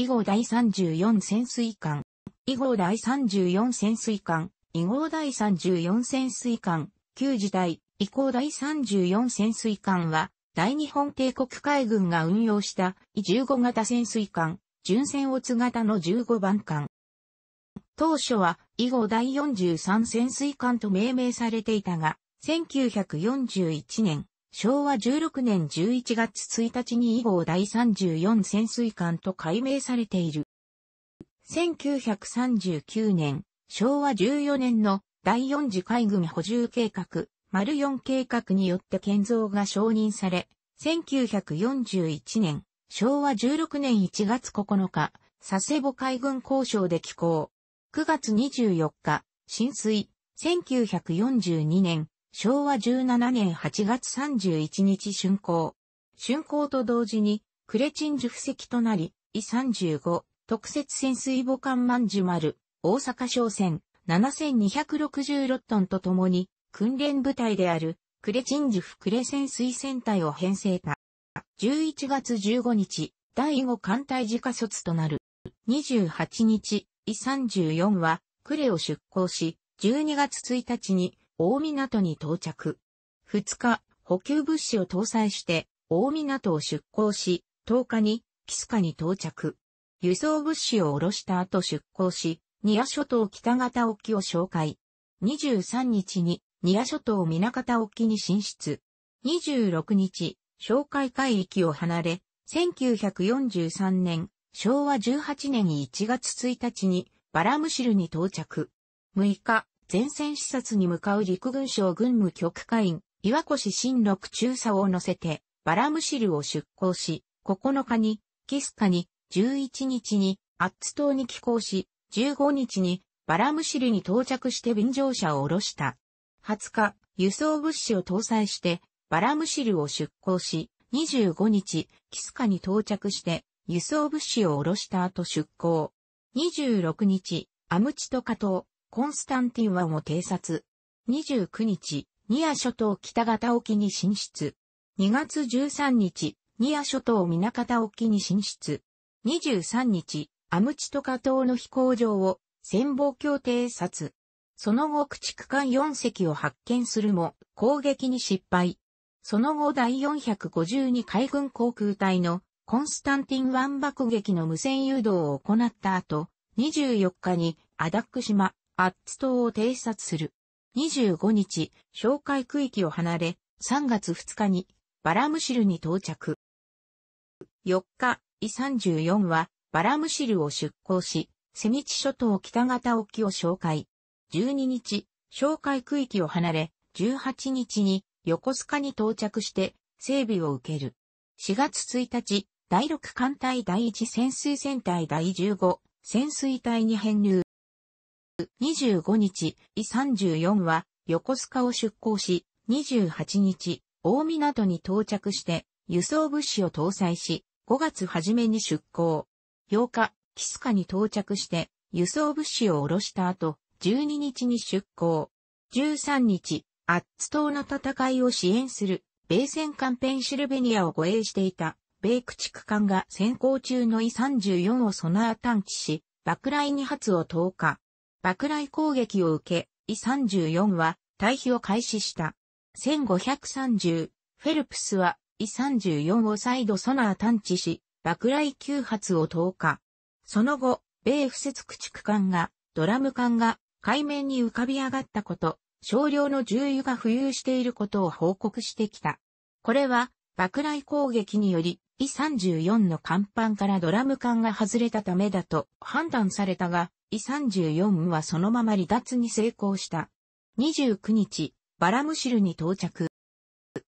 以後第34潜水艦、以後第34潜水艦、以後第34潜水艦、旧時代、以降第34潜水艦は、大日本帝国海軍が運用した15型潜水艦、巡戦ツ型の15番艦。当初は、以後第43潜水艦と命名されていたが、1941年、昭和16年11月1日に以号第34潜水艦と改名されている。1939年、昭和14年の第4次海軍補充計画、丸4計画によって建造が承認され、1941年、昭和16年1月9日、佐世保海軍交渉で寄港。9月24日、浸水。1942年、昭和17年8月31日竣工。竣工と同時に、クレチンジュ布石となり、イ35、特設潜水母艦マンジュマル、大阪商船、7266トンと共に、訓練部隊である、クレチンジュフクレ潜水船隊を編成た。11月15日、第5艦隊自家卒となる。28日、イ34は、クレを出港し、12月1日に大港に到着。2日、補給物資を搭載して、大港を出港し、10日に、キスカに到着。輸送物資を下ろした後出港し、ニア諸島北方沖を紹介。23日に、ニア諸島南方沖に進出。26日、紹介海域を離れ、1943年、昭和18年1月1日に、バラムシルに到着。6日、前線視察に向かう陸軍省軍務局下員、岩越新六中佐を乗せて、バラムシルを出港し、9日に、キスカに、11日に、アッツ島に寄港し、15日に、バラムシルに到着して便乗車を下ろした。20日、輸送物資を搭載して、バラムシルを出港し、25日、キスカに到着して、輸送物資を下ろした後出港。26日、アムチトカ島、コンスタンティン湾を偵察。29日、ニア諸島北方沖に進出。2月13日、ニア諸島南方沖に進出。23日、アムチトカ島の飛行場を潜望鏡偵察。その後駆逐艦4隻を発見するも攻撃に失敗。その後第452海軍航空隊のコンスタンティン湾爆撃の無線誘導を行った後、24日にアダック島、アッツ島を偵察する。25日、紹介区域を離れ、3月2日にバラムシルに到着。4日、イ3 4はバラムシルを出港し、セミチ諸島北方沖を紹介。12日、紹介区域を離れ、18日に横須賀に到着して整備を受ける。4月1日、第6艦隊第1潜水船隊第15潜水隊に編入。25日、イ34は横須賀を出港し、28日、大港に到着して、輸送物資を搭載し、5月初めに出港。8日、キスカに到着して、輸送物資を下ろした後、12日に出港。13日、アッツ島の戦いを支援する、米戦艦ペンシルベニアを護衛していた、米駆逐艦が先行中のイ34をソナー探知し、爆雷2発を投下。爆雷攻撃を受け、E34 は退避を開始した。1530、フェルプスは E34 を再度ソナー探知し、爆雷9発を投下。その後、米不設駆逐艦が、ドラム艦が海面に浮かび上がったこと、少量の重油が浮遊していることを報告してきた。これは、爆雷攻撃により、E34 の甲板からドラム艦が外れたためだと判断されたが、イ34はそのまま離脱に成功した。29日、バラムシルに到着。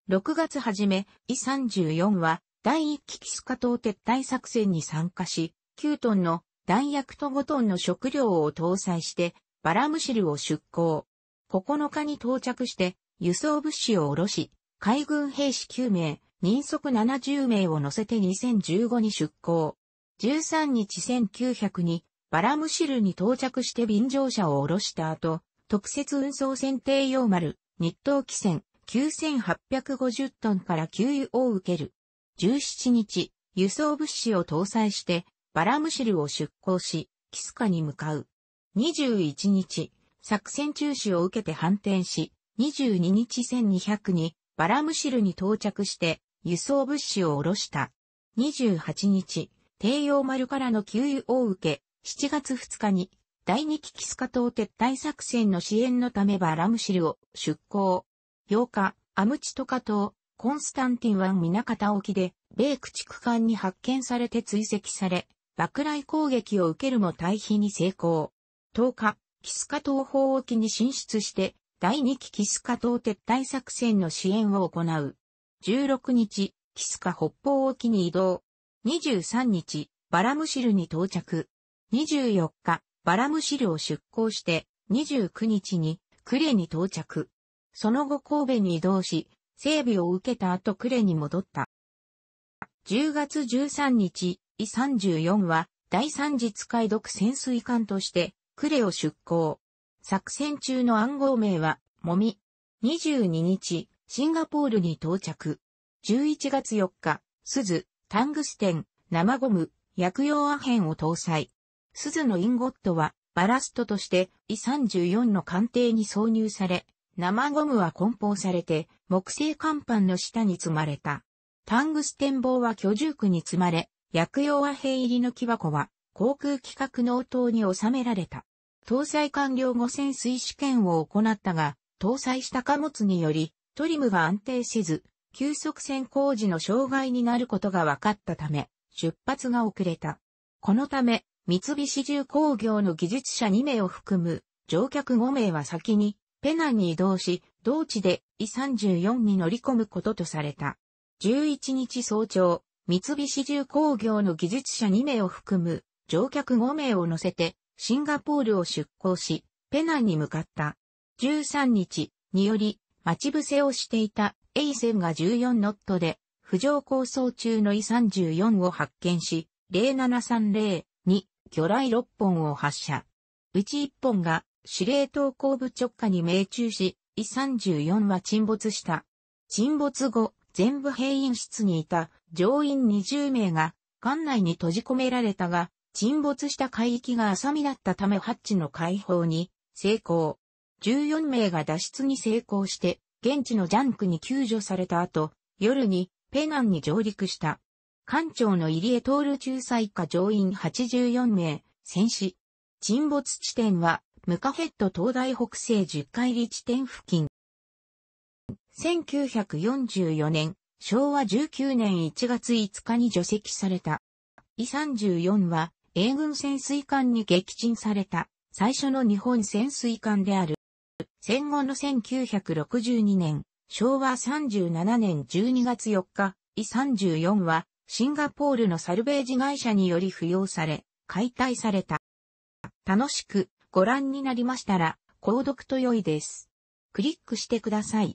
6月初め、イ34は第1期キスカ島撤退作戦に参加し、9トンの弾薬と5トンの食料を搭載して、バラムシルを出港。9日に到着して、輸送物資を下ろし、海軍兵士9名、人足70名を乗せて2015に出港。13日1900にバラムシルに到着して便乗車を降ろした後、特設運送船艇用丸、日東汽船、9850トンから給油を受ける。17日、輸送物資を搭載して、バラムシルを出港し、キスカに向かう。21日、作戦中止を受けて反転し、22日1200にバラムシルに到着して輸送物資を下ろした。28日、低用丸からの給油を受け、7月2日に、第2期キスカ島撤退作戦の支援のためバラムシルを出港。8日、アムチトカ島、コンスタンティン湾港沖で、米駆逐艦に発見されて追跡され、爆雷攻撃を受けるも退避に成功。10日、キスカ島方沖に進出して、第2期キスカ島撤退作戦の支援を行う。16日、キスカ北方沖に移動。23日、バラムシルに到着。24日、バラムシルを出港して、29日にクレに到着。その後神戸に移動し、整備を受けた後クレに戻った。10月13日、イ34は第三次使い毒潜水艦としてクレを出港。作戦中の暗号名は、もみ。22日、シンガポールに到着。11月4日、鈴、タングステン、生ゴム、薬用アヘンを搭載。鈴のインゴットはバラストとして E34 の艦艇に挿入され、生ゴムは梱包されて木製甲板の下に積まれた。タングステン棒は居住区に積まれ、薬用和平入りの木箱は航空規格納刀に収められた。搭載完了後潜水試験を行ったが、搭載した貨物によりトリムが安定せず、急速船工事の障害になることが分かったため、出発が遅れた。このため、三菱重工業の技術者2名を含む乗客5名は先にペナンに移動し、同地で E34 に乗り込むこととされた。11日早朝、三菱重工業の技術者2名を含む乗客5名を乗せてシンガポールを出港し、ペナンに向かった。13日により待ち伏せをしていた A 線が14ノットで浮上構想中の E34 を発見し、0730 2、魚雷6本を発射。うち1本が司令塔後部直下に命中し、E34 は沈没した。沈没後、全部兵員室にいた乗員20名が艦内に閉じ込められたが、沈没した海域が浅みだったためハッチの解放に成功。14名が脱出に成功して、現地のジャンクに救助された後、夜にペナンに上陸した。艦長の入江徹仲裁下上院84名、戦死。沈没地点は、ムカヘッド東大北西10海里地点付近。1944年、昭和19年1月5日に除籍された。イ34は、英軍潜水艦に撃沈された、最初の日本潜水艦である。戦後の1962年、昭和37年12月4日、イ34は、シンガポールのサルベージ会社により扶養され、解体された。楽しくご覧になりましたら、購読と良いです。クリックしてください。